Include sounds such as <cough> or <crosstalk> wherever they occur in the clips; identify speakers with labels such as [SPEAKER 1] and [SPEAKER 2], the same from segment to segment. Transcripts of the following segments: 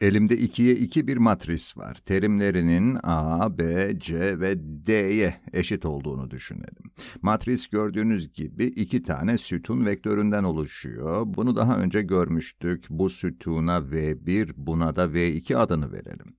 [SPEAKER 1] Elimde ikiye iki bir matris var. Terimlerinin A, B, C ve D'ye eşit olduğunu düşünelim. Matris gördüğünüz gibi iki tane sütun vektöründen oluşuyor. Bunu daha önce görmüştük. Bu sütuna V1, buna da V2 adını verelim.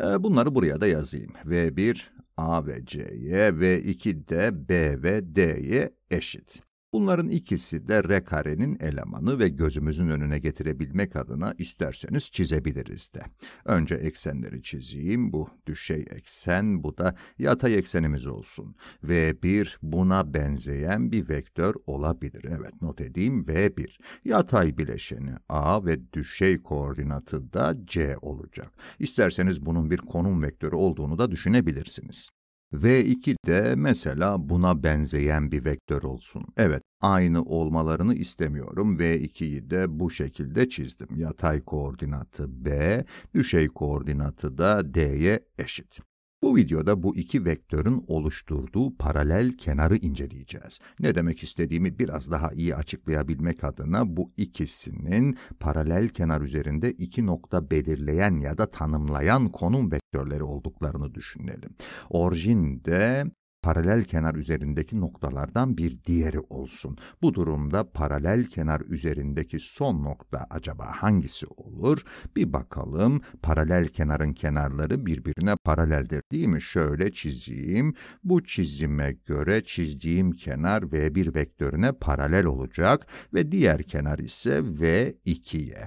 [SPEAKER 1] Ee, bunları buraya da yazayım. V1, A ve C'ye, V2 de B ve D'ye eşit. Bunların ikisi de R karenin elemanı ve gözümüzün önüne getirebilmek adına isterseniz çizebiliriz de. Önce eksenleri çizeyim. Bu düşey eksen, bu da yatay eksenimiz olsun. V1 buna benzeyen bir vektör olabilir. Evet not edeyim V1. Yatay bileşeni A ve düşey koordinatı da C olacak. İsterseniz bunun bir konum vektörü olduğunu da düşünebilirsiniz. V2 de mesela buna benzeyen bir vektör olsun. Evet, aynı olmalarını istemiyorum. V2'yi de bu şekilde çizdim. Yatay koordinatı B, düşey koordinatı da D'ye eşit. Bu videoda bu iki vektörün oluşturduğu paralel kenarı inceleyeceğiz. Ne demek istediğimi biraz daha iyi açıklayabilmek adına bu ikisinin paralel kenar üzerinde iki nokta belirleyen ya da tanımlayan konum vektörleri olduklarını düşünelim. Orjinde paralel kenar üzerindeki noktalardan bir diğeri olsun. Bu durumda paralel kenar üzerindeki son nokta acaba hangisi olur? Bir bakalım. Paralel kenarın kenarları birbirine paraleldir değil mi? Şöyle çizeyim. Bu çizime göre çizdiğim kenar V1 vektörüne paralel olacak ve diğer kenar ise V2'ye.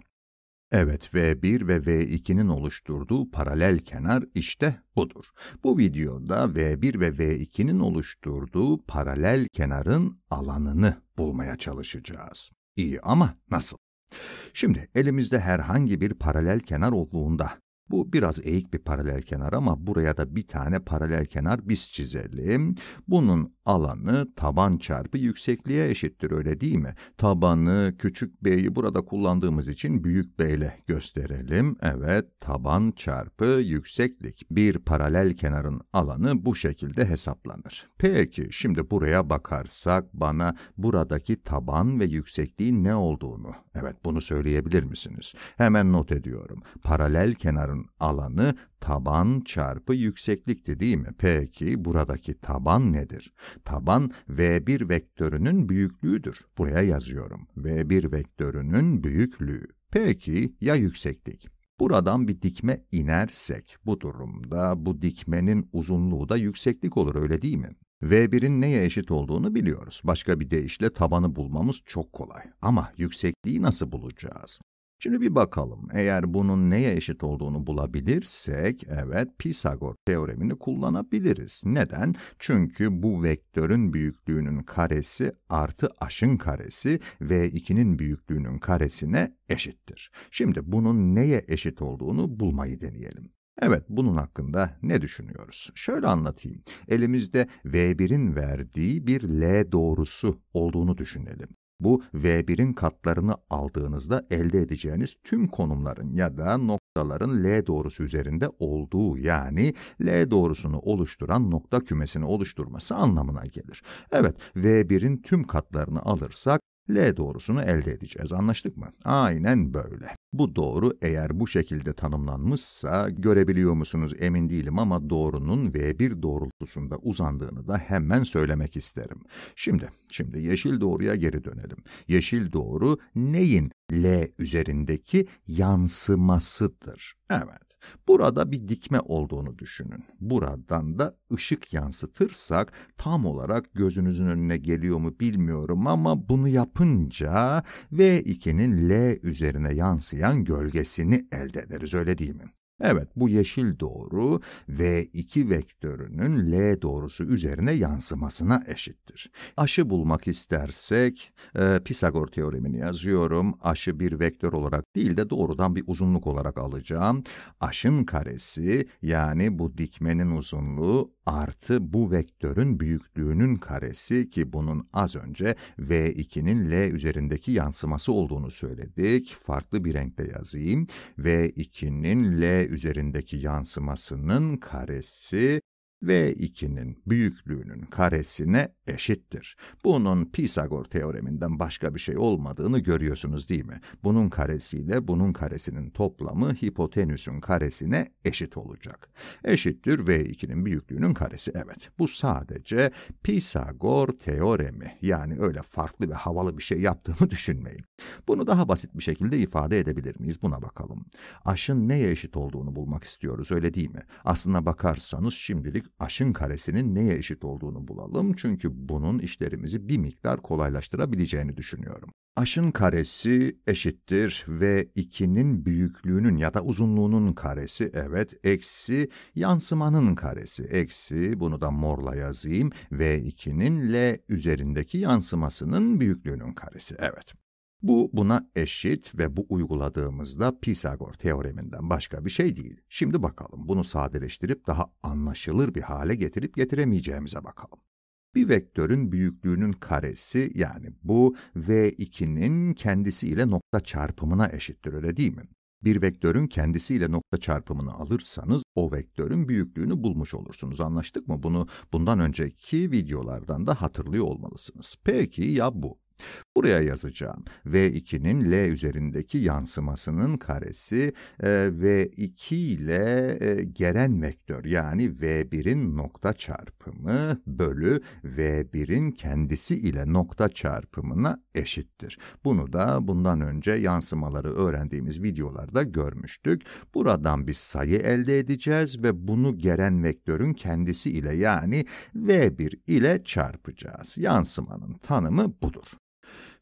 [SPEAKER 1] Evet, V1 ve V2'nin oluşturduğu paralel kenar işte budur. Bu videoda V1 ve V2'nin oluşturduğu paralel kenarın alanını bulmaya çalışacağız. İyi ama nasıl? Şimdi elimizde herhangi bir paralel kenar olduğunda bu biraz eğik bir paralel kenar ama buraya da bir tane paralel kenar biz çizelim. Bunun alanı taban çarpı yüksekliğe eşittir öyle değil mi? Tabanı küçük b'yi burada kullandığımız için büyük b ile gösterelim. Evet taban çarpı yükseklik. Bir paralel kenarın alanı bu şekilde hesaplanır. Peki şimdi buraya bakarsak bana buradaki taban ve yüksekliğin ne olduğunu, evet bunu söyleyebilir misiniz? Hemen not ediyorum. Paralel kenarın bunların alanı taban çarpı yükseklikti değil mi? Peki buradaki taban nedir? Taban V1 vektörünün büyüklüğüdür. Buraya yazıyorum. V1 vektörünün büyüklüğü. Peki ya yükseklik? Buradan bir dikme inersek bu durumda bu dikmenin uzunluğu da yükseklik olur öyle değil mi? V1'in neye eşit olduğunu biliyoruz. Başka bir deyişle tabanı bulmamız çok kolay. Ama yüksekliği nasıl bulacağız? Şimdi bir bakalım. Eğer bunun neye eşit olduğunu bulabilirsek, evet Pisagor teoremini kullanabiliriz. Neden? Çünkü bu vektörün büyüklüğünün karesi artı aşın karesi ve 2'nin büyüklüğünün karesine eşittir. Şimdi bunun neye eşit olduğunu bulmayı deneyelim. Evet, bunun hakkında ne düşünüyoruz? Şöyle anlatayım. Elimizde V1'in verdiği bir L doğrusu olduğunu düşünelim. Bu V1'in katlarını aldığınızda elde edeceğiniz tüm konumların ya da noktaların L doğrusu üzerinde olduğu yani L doğrusunu oluşturan nokta kümesini oluşturması anlamına gelir. Evet, V1'in tüm katlarını alırsak L doğrusunu elde edeceğiz. Anlaştık mı? Aynen böyle. Bu doğru eğer bu şekilde tanımlanmışsa görebiliyor musunuz emin değilim ama doğrunun V1 doğrultusunda uzandığını da hemen söylemek isterim. Şimdi, şimdi yeşil doğruya geri dönelim. Yeşil doğru neyin L üzerindeki yansımasıdır? Evet, Burada bir dikme olduğunu düşünün. Buradan da ışık yansıtırsak tam olarak gözünüzün önüne geliyor mu bilmiyorum ama bunu yapınca V2'nin L üzerine yansıyan gölgesini elde ederiz öyle değil mi? Evet bu yeşil doğru V2 vektörünün L doğrusu üzerine yansımasına eşittir. Aşı bulmak istersek e, Pisagor teoremini yazıyorum. Aşı bir vektör olarak değil de doğrudan bir uzunluk olarak alacağım. Aşın karesi yani bu dikmenin uzunluğu artı bu vektörün büyüklüğünün karesi ki bunun az önce V2'nin L üzerindeki yansıması olduğunu söyledik. Farklı bir renkte yazayım. V2'nin L üzerindeki yansımasının karesi V2'nin büyüklüğünün karesine eşittir. Bunun Pisagor teoreminden başka bir şey olmadığını görüyorsunuz değil mi? Bunun karesiyle bunun karesinin toplamı hipotenüsün karesine eşit olacak. Eşittir V2'nin büyüklüğünün karesi evet. Bu sadece Pisagor teoremi yani öyle farklı ve havalı bir şey yaptığımı <laughs> düşünmeyin. Bunu daha basit bir şekilde ifade edebilir miyiz buna bakalım. Aşın neye eşit olduğunu bulmak istiyoruz öyle değil mi? Aslına bakarsanız şimdilik aşın karesinin neye eşit olduğunu bulalım çünkü bunun işlerimizi bir miktar kolaylaştırabileceğini düşünüyorum. Aşın karesi eşittir v 2'nin büyüklüğünün ya da uzunluğunun karesi evet eksi yansımanın karesi eksi bunu da morla yazayım v 2'nin L üzerindeki yansımasının büyüklüğünün karesi evet. Bu buna eşit ve bu uyguladığımızda Pisagor teoreminden başka bir şey değil. Şimdi bakalım bunu sadeleştirip daha anlaşılır bir hale getirip getiremeyeceğimize bakalım. Bir vektörün büyüklüğünün karesi yani bu v2'nin kendisiyle nokta çarpımına eşittir öyle değil mi? Bir vektörün kendisiyle nokta çarpımını alırsanız o vektörün büyüklüğünü bulmuş olursunuz. Anlaştık mı? Bunu bundan önceki videolardan da hatırlıyor olmalısınız. Peki ya bu? Buraya yazacağım. V2'nin L üzerindeki yansımasının karesi e, V2 ile e, gelen vektör yani V1'in nokta çarpımı bölü V1'in kendisi ile nokta çarpımına eşittir. Bunu da bundan önce yansımaları öğrendiğimiz videolarda görmüştük. Buradan bir sayı elde edeceğiz ve bunu gelen vektörün kendisi ile yani V1 ile çarpacağız. Yansımanın tanımı budur.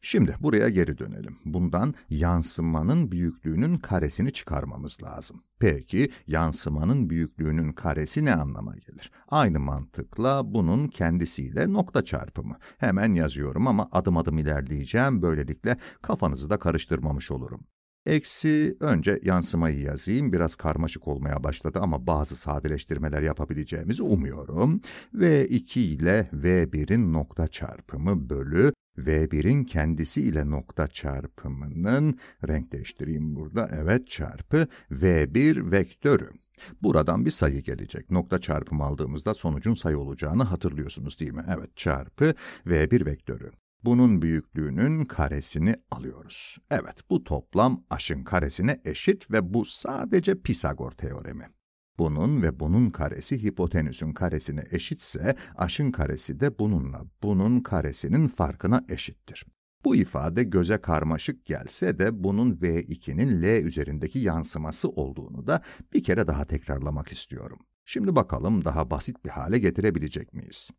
[SPEAKER 1] Şimdi buraya geri dönelim. Bundan yansımanın büyüklüğünün karesini çıkarmamız lazım. Peki yansımanın büyüklüğünün karesi ne anlama gelir? Aynı mantıkla bunun kendisiyle nokta çarpımı. Hemen yazıyorum ama adım adım ilerleyeceğim. Böylelikle kafanızı da karıştırmamış olurum. Eksi, önce yansımayı yazayım. Biraz karmaşık olmaya başladı ama bazı sadeleştirmeler yapabileceğimizi umuyorum. V2 ile V1'in nokta çarpımı bölü V1'in kendisi ile nokta çarpımının renkleştireyim burada. Evet çarpı V1 vektörü. Buradan bir sayı gelecek. Nokta çarpım aldığımızda sonucun sayı olacağını hatırlıyorsunuz değil mi? Evet çarpı V1 vektörü. Bunun büyüklüğünün karesini alıyoruz. Evet bu toplam aşın karesine eşit ve bu sadece Pisagor teoremi. Bunun ve bunun karesi hipotenüsün karesine eşitse aşın karesi de bununla bunun karesinin farkına eşittir. Bu ifade göze karmaşık gelse de bunun V2'nin L üzerindeki yansıması olduğunu da bir kere daha tekrarlamak istiyorum. Şimdi bakalım daha basit bir hale getirebilecek miyiz?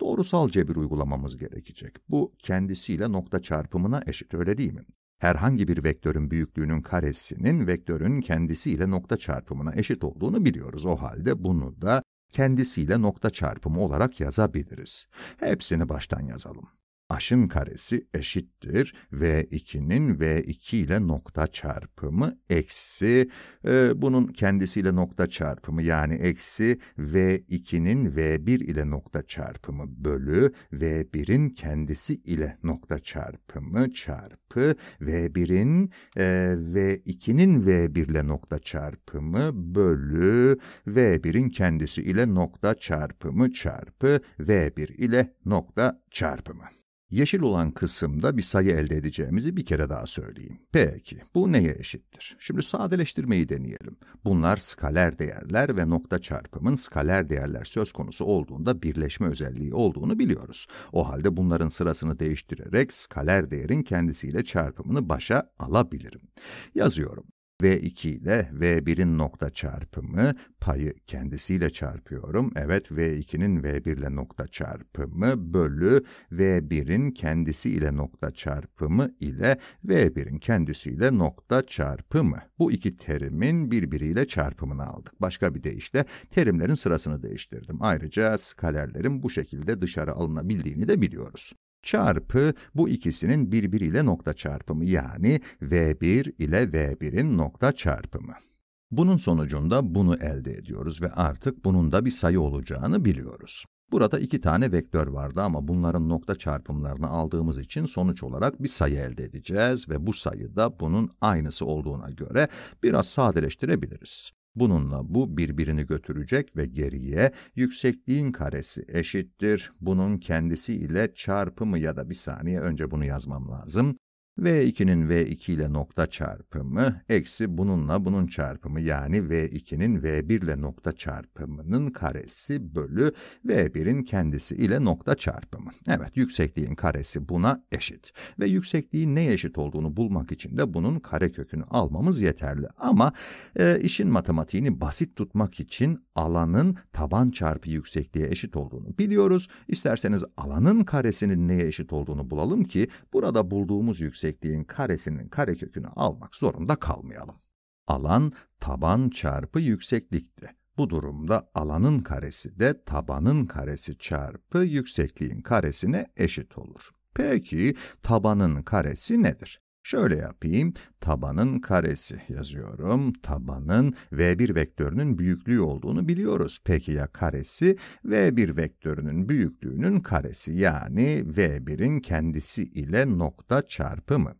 [SPEAKER 1] Doğrusal cebir uygulamamız gerekecek. Bu kendisiyle nokta çarpımına eşit öyle değil mi? herhangi bir vektörün büyüklüğünün karesinin vektörün kendisiyle nokta çarpımına eşit olduğunu biliyoruz. O halde bunu da kendisiyle nokta çarpımı olarak yazabiliriz. Hepsini baştan yazalım aşın karesi eşittir V2'nin V2 ile nokta çarpımı eksi e, bunun kendisiyle nokta çarpımı yani eksi V2'nin V1 ile nokta çarpımı bölü V1'in kendisi ile nokta çarpımı çarpı V1'in e, V2'nin V1 ile nokta çarpımı bölü V1'in kendisi ile nokta çarpımı çarpı V1 ile nokta çarpımı. Yeşil olan kısımda bir sayı elde edeceğimizi bir kere daha söyleyeyim. Peki, bu neye eşittir? Şimdi sadeleştirmeyi deneyelim. Bunlar skaler değerler ve nokta çarpımın skaler değerler söz konusu olduğunda birleşme özelliği olduğunu biliyoruz. O halde bunların sırasını değiştirerek skaler değerin kendisiyle çarpımını başa alabilirim. Yazıyorum. V2 ile V1'in nokta çarpımı payı kendisiyle çarpıyorum. Evet V2'nin V1 ile nokta çarpımı bölü V1'in kendisi ile nokta çarpımı ile V1'in kendisiyle nokta çarpımı. Bu iki terimin birbiriyle çarpımını aldık. Başka bir deyişle terimlerin sırasını değiştirdim. Ayrıca skalerlerin bu şekilde dışarı alınabildiğini de biliyoruz çarpı bu ikisinin birbiriyle nokta çarpımı yani V1 ile V1'in nokta çarpımı. Bunun sonucunda bunu elde ediyoruz ve artık bunun da bir sayı olacağını biliyoruz. Burada iki tane vektör vardı ama bunların nokta çarpımlarını aldığımız için sonuç olarak bir sayı elde edeceğiz ve bu sayı da bunun aynısı olduğuna göre biraz sadeleştirebiliriz. Bununla bu birbirini götürecek ve geriye yüksekliğin karesi eşittir. Bunun kendisi ile çarpımı ya da bir saniye önce bunu yazmam lazım. V2'nin V2 ile nokta çarpımı eksi bununla bunun çarpımı yani V2'nin V1 ile nokta çarpımının karesi bölü V1'in kendisi ile nokta çarpımı. Evet yüksekliğin karesi buna eşit ve yüksekliğin ne eşit olduğunu bulmak için de bunun karekökünü almamız yeterli. Ama e, işin matematiğini basit tutmak için alanın taban çarpı yüksekliğe eşit olduğunu biliyoruz. İsterseniz alanın karesinin neye eşit olduğunu bulalım ki burada bulduğumuz yüksekliği yüksekliğin karesinin karekökünü almak zorunda kalmayalım. Alan taban çarpı yükseklikti. Bu durumda alanın karesi de tabanın karesi çarpı yüksekliğin karesine eşit olur. Peki tabanın karesi nedir? Şöyle yapayım, tabanın karesi yazıyorum. Tabanın V1 vektörünün büyüklüğü olduğunu biliyoruz. Peki ya karesi? V1 vektörünün büyüklüğünün karesi yani V1'in kendisi ile nokta çarpımı.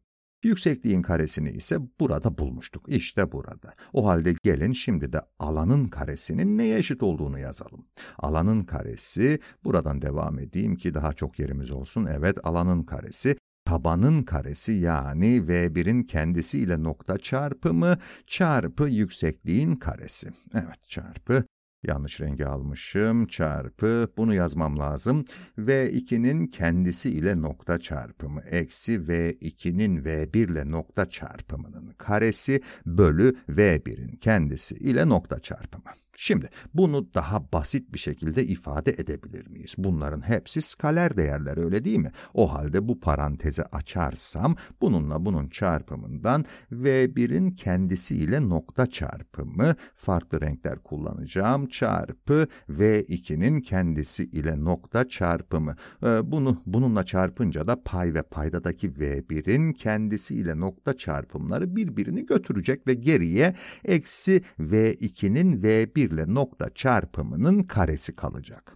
[SPEAKER 1] Yüksekliğin karesini ise burada bulmuştuk. İşte burada. O halde gelin şimdi de alanın karesinin neye eşit olduğunu yazalım. Alanın karesi, buradan devam edeyim ki daha çok yerimiz olsun. Evet, alanın karesi tabanın karesi yani V1'in kendisiyle nokta çarpımı çarpı yüksekliğin karesi. Evet çarpı Yanlış rengi almışım, çarpı, bunu yazmam lazım. V2'nin kendisi ile nokta çarpımı, eksi V2'nin V1 ile nokta çarpımının karesi bölü V1'in kendisi ile nokta çarpımı. Şimdi bunu daha basit bir şekilde ifade edebilir miyiz? Bunların hepsi skaler değerler öyle değil mi? O halde bu parantezi açarsam bununla bunun çarpımından V1'in kendisiyle nokta çarpımı farklı renkler kullanacağım çarpı V2'nin kendisi ile nokta çarpımı. Ee, bunu bununla çarpınca da pay ve paydadaki V1'in kendisi ile nokta çarpımları birbirini götürecek ve geriye eksi V2'nin V1 virgül ile nokta çarpımının karesi kalacak.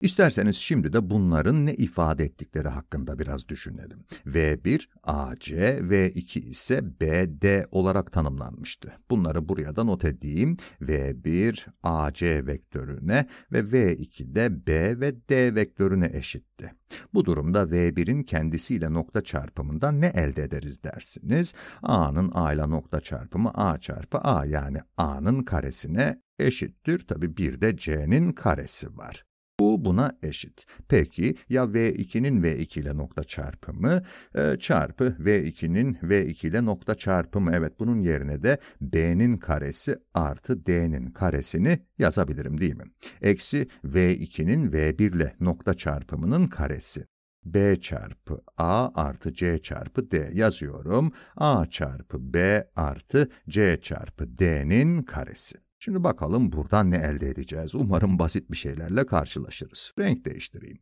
[SPEAKER 1] İsterseniz şimdi de bunların ne ifade ettikleri hakkında biraz düşünelim. V1 AC, V2 ise BD olarak tanımlanmıştı. Bunları buraya da not edeyim. V1 AC vektörüne ve V2 de B ve D vektörüne eşitti. Bu durumda V1'in kendisiyle nokta çarpımından ne elde ederiz dersiniz? A'nın A ile nokta çarpımı A çarpı A yani A'nın karesine eşittir. Tabi bir de c'nin karesi var. Bu buna eşit. Peki ya V2'nin V2 ile nokta çarpımı e, çarpı V2'nin V2 ile nokta çarpımı. Evet bunun yerine de B'nin karesi artı D'nin karesini yazabilirim değil mi? Eksi V2'nin V1 ile nokta çarpımının karesi. B çarpı A artı C çarpı D yazıyorum. A çarpı B artı C çarpı D'nin karesi. Şimdi bakalım buradan ne elde edeceğiz. Umarım basit bir şeylerle karşılaşırız. Renk değiştireyim.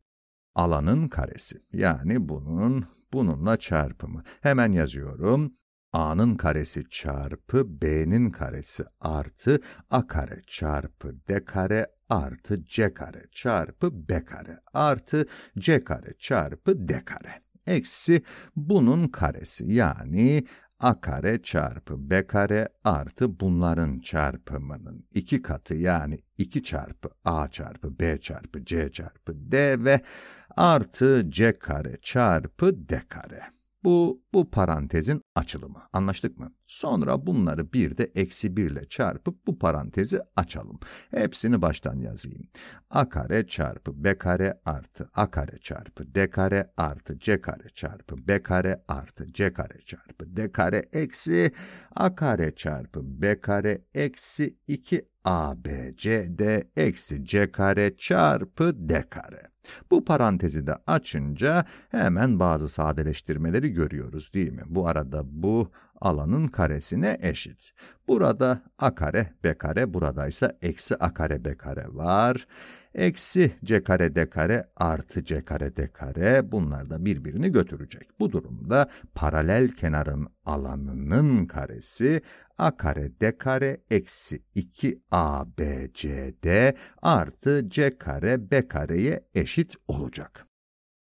[SPEAKER 1] Alanın karesi. Yani bunun bununla çarpımı. Hemen yazıyorum. A'nın karesi çarpı B'nin karesi artı A kare çarpı D kare artı C kare çarpı B kare artı C kare çarpı D kare. Eksi bunun karesi yani a kare çarpı b kare artı bunların çarpımının iki katı yani 2 çarpı a çarpı b çarpı c çarpı d ve artı c kare çarpı d kare. Bu, bu parantezin açılımı. Anlaştık mı? Sonra bunları bir de eksi birle çarpıp bu parantezi açalım. Hepsini baştan yazayım. A kare çarpı B kare artı A kare çarpı D kare artı C kare çarpı B kare artı C kare çarpı D kare eksi A kare çarpı B kare eksi 2 ABCD eksi C kare çarpı D kare. Bu parantezi de açınca hemen bazı sadeleştirmeleri görüyoruz değil mi? Bu arada bu alanın karesine eşit. Burada a kare b kare buradaysa eksi a kare b kare var. Eksi c kare d kare artı c kare d kare bunlar da birbirini götürecek. Bu durumda paralel kenarın alanının karesi a kare d kare eksi 2 abcd artı c kare b kareye eşit olacak.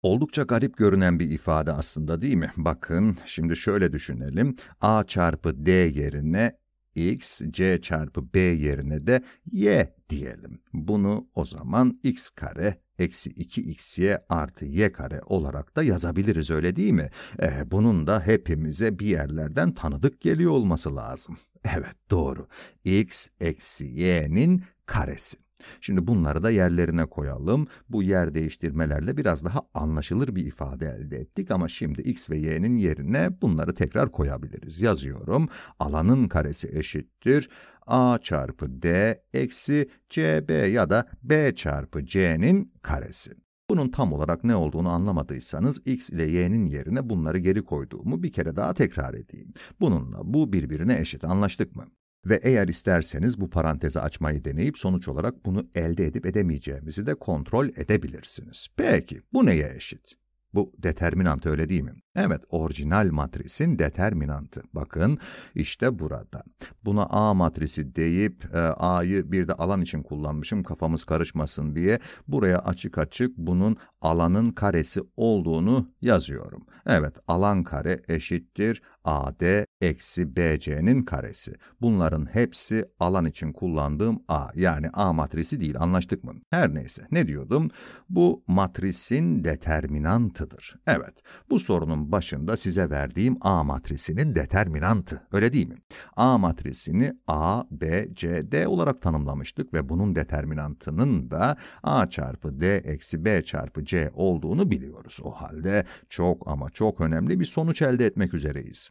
[SPEAKER 1] Oldukça garip görünen bir ifade aslında değil mi? Bakın şimdi şöyle düşünelim. A çarpı D yerine x, c çarpı b yerine de y diyelim. Bunu o zaman x kare eksi 2xy artı y kare olarak da yazabiliriz öyle değil mi? Ee, bunun da hepimize bir yerlerden tanıdık geliyor olması lazım. Evet doğru. x eksi y'nin karesi. Şimdi bunları da yerlerine koyalım. Bu yer değiştirmelerle biraz daha anlaşılır bir ifade elde ettik ama şimdi x ve y'nin yerine bunları tekrar koyabiliriz. Yazıyorum. Alanın karesi eşittir a çarpı d eksi cb ya da b çarpı c'nin karesi. Bunun tam olarak ne olduğunu anlamadıysanız x ile y'nin yerine bunları geri koyduğumu bir kere daha tekrar edeyim. Bununla bu birbirine eşit anlaştık mı? Ve eğer isterseniz bu parantezi açmayı deneyip sonuç olarak bunu elde edip edemeyeceğimizi de kontrol edebilirsiniz. Peki bu neye eşit? Bu determinant öyle değil mi? Evet, orijinal matrisin determinantı. Bakın işte burada. Buna A matrisi deyip e, A'yı bir de alan için kullanmışım kafamız karışmasın diye. Buraya açık açık bunun alanın karesi olduğunu yazıyorum. Evet, alan kare eşittir AD eksi BC'nin karesi. Bunların hepsi alan için kullandığım A yani A matrisi değil anlaştık mı? Her neyse ne diyordum? Bu matrisin determinantıdır. Evet bu sorunun başında size verdiğim A matrisinin determinantı. Öyle değil mi? A matrisini A, B, C, D olarak tanımlamıştık ve bunun determinantının da A çarpı D eksi B çarpı C olduğunu biliyoruz. O halde çok ama çok önemli bir sonuç elde etmek üzereyiz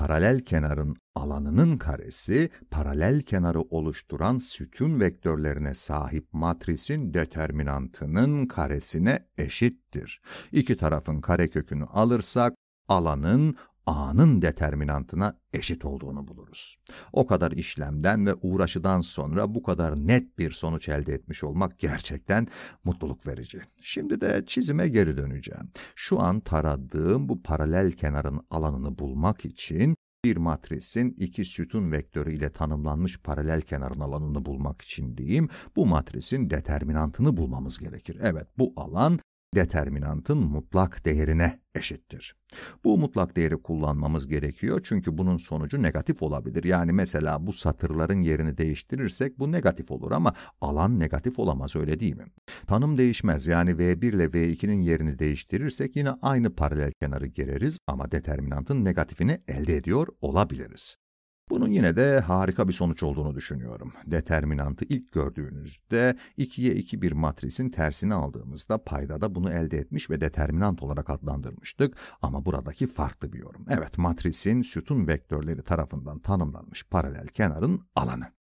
[SPEAKER 1] paralel kenarın alanının karesi, paralel kenarı oluşturan sütun vektörlerine sahip matrisin determinantının karesine eşittir. İki tarafın karekökünü alırsak alanın A'nın determinantına eşit olduğunu buluruz. O kadar işlemden ve uğraşıdan sonra bu kadar net bir sonuç elde etmiş olmak gerçekten mutluluk verici. Şimdi de çizime geri döneceğim. Şu an taradığım bu paralel kenarın alanını bulmak için bir matrisin iki sütun vektörü ile tanımlanmış paralel kenarın alanını bulmak için diyeyim, bu matrisin determinantını bulmamız gerekir. Evet, bu alan determinantın mutlak değerine eşittir. Bu mutlak değeri kullanmamız gerekiyor çünkü bunun sonucu negatif olabilir. Yani mesela bu satırların yerini değiştirirsek bu negatif olur ama alan negatif olamaz öyle değil mi? Tanım değişmez yani V1 ile V2'nin yerini değiştirirsek yine aynı paralel kenarı gereriz ama determinantın negatifini elde ediyor olabiliriz. Bunun yine de harika bir sonuç olduğunu düşünüyorum. Determinantı ilk gördüğünüzde 2'ye 2 bir matrisin tersini aldığımızda payda da bunu elde etmiş ve determinant olarak adlandırmıştık. Ama buradaki farklı bir yorum. Evet matrisin sütun vektörleri tarafından tanımlanmış paralel kenarın alanı.